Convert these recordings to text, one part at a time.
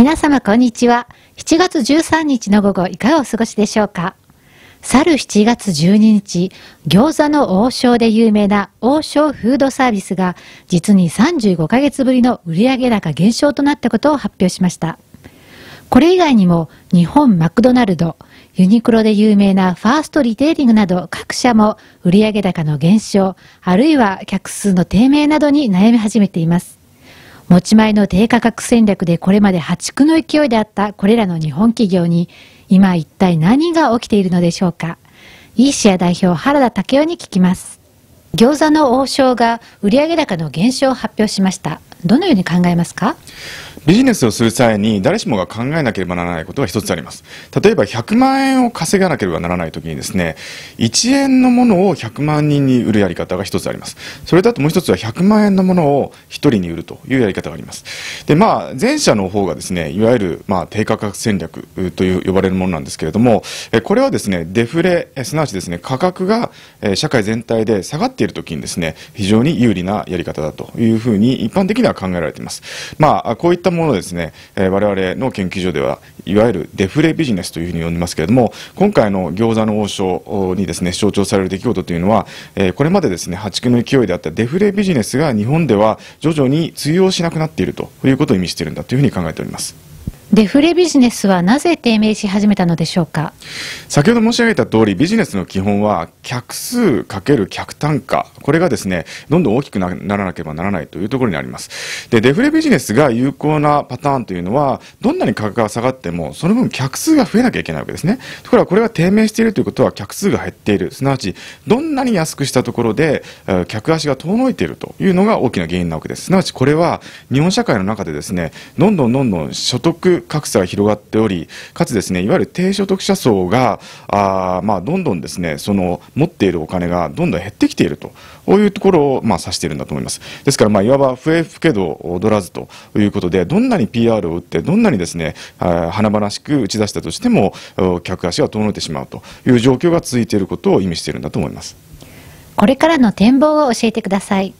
皆様こんにちは。7月13日の午後、いかがお過ごしでしょうか去る7月12日、餃子の王将で有名な王将フードサービスが実に35ヶ月ぶりの売上高減少となったことを発表しました。これ以外にも日本マクドナルド、ユニクロで有名なファーストリテイリングなど各社も売上高の減少、あるいは客数の低迷などに悩み始めています。持ち前の低価格戦略でこれまで破竹の勢いであったこれらの日本企業に今一体何が起きているのでしょうかイーシア代表原田武雄に聞きます餃子の王将が売上高の減少を発表しましたどのように考えますかビジネスをする際に誰しもが考えなければならないことが一つあります。例えば100万円を稼がなければならないときにですね、1円のものを100万人に売るやり方が一つあります。それだともう一つは100万円のものを1人に売るというやり方があります。で、まあ、前者の方がですね、いわゆる、まあ、低価格戦略という呼ばれるものなんですけれども、これはですね、デフレ、すなわちですね、価格が社会全体で下がっているときにですね、非常に有利なやり方だというふうに一般的には考えられています。まあ、こういったったものですね、え我々の研究所ではいわゆるデフレビジネスというふうに呼んでますけれども今回の餃子の王将にですね象徴される出来事というのは、えこれまでですね破竹の勢いであったデフレビジネスが日本では徐々に通用しなくなっているということを意味しているんだというふうに考えております。デフレビジネスはなぜ低迷し始めたのでしょうか先ほど申し上げた通りビジネスの基本は客数かける客単価これがですねどんどん大きくならなければならないというところにありますでデフレビジネスが有効なパターンというのはどんなに価格が下がってもその分客数が増えなきゃいけないわけですねところがこれが低迷しているということは客数が減っているすなわちどんなに安くしたところで客足が遠のいているというのが大きな原因なわけですすなわちこれは日本社会の中でですねどんどんどんどん所得格差が広がっており、かつですね、いわゆる低所得者層が、あまあ、どんどんですね、その持っているお金がどんどん減ってきているというところを、まあ、指しているんだと思います。ですから、まあ、いわば不平不けど踊らずということで、どんなに PR を打って、どんなにですね、華々しく打ち出したとしても、客足は遠のいてしまうという状況が続いていることを意味しているんだと思います。これからの展望を教えてください。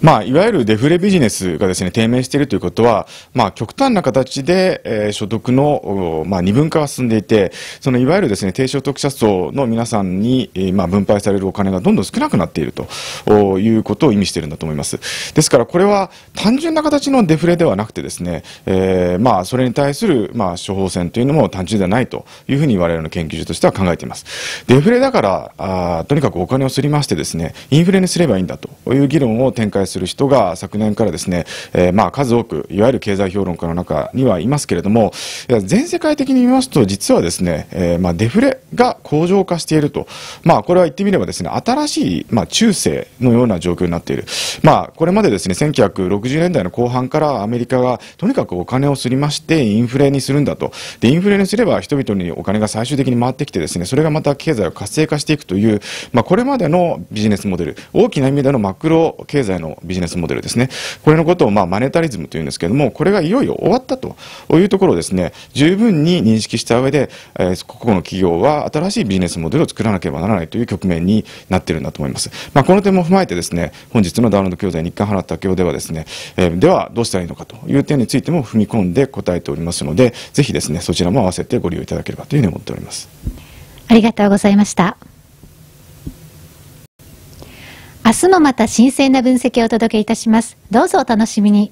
まあ、いわゆるデフレビジネスがですね、低迷しているということは、まあ、極端な形で、えー、所得の、まあ、二分化が進んでいて、そのいわゆるですね、低所得者層の皆さんに、えー、まあ、分配されるお金がどんどん少なくなっているということを意味しているんだと思います。ですから、これは単純な形のデフレではなくてですね、えー、まあ、それに対する、まあ、処方箋というのも単純ではないというふうに我々の研究所としては考えています。デフレだから、あとにかくお金をすりましてですねですね、インフレにすればいいんだという議論を展開する人が昨年からですね、えー、まあ数多く、いわゆる経済評論家の中にはいますけれども、全世界的に見ますと、実はですね、えー、まあデフレが向上化していると、まあこれは言ってみればですね、新しい、まあ中世のような状況になっている。まあこれまでですね、1960年代の後半からアメリカがとにかくお金をすりまして、インフレにするんだと。で、インフレにすれば人々にお金が最終的に回ってきてですね、それがまた経済を活性化していくという、まあこれまでのビジネスモデル、大きな意味でのマクロ経済のビジネスモデルですね、これのことをまあマネタリズムというんですけれども、これがいよいよ終わったというところをですね、十分に認識した上で、えー、ここの企業は新しいビジネスモデルを作らなければならないという局面になっているんだと思います。まあ、この点も踏まえてですね、本日のダウンロード教材日刊原田教ではですね、えー、ではどうしたらいいのかという点についても踏み込んで答えておりますので、ぜひですね、そちらも合わせてご利用いただければというふうに思っております。ありがとうございました。明日もまた新鮮な分析をお届けいたします。どうぞお楽しみに。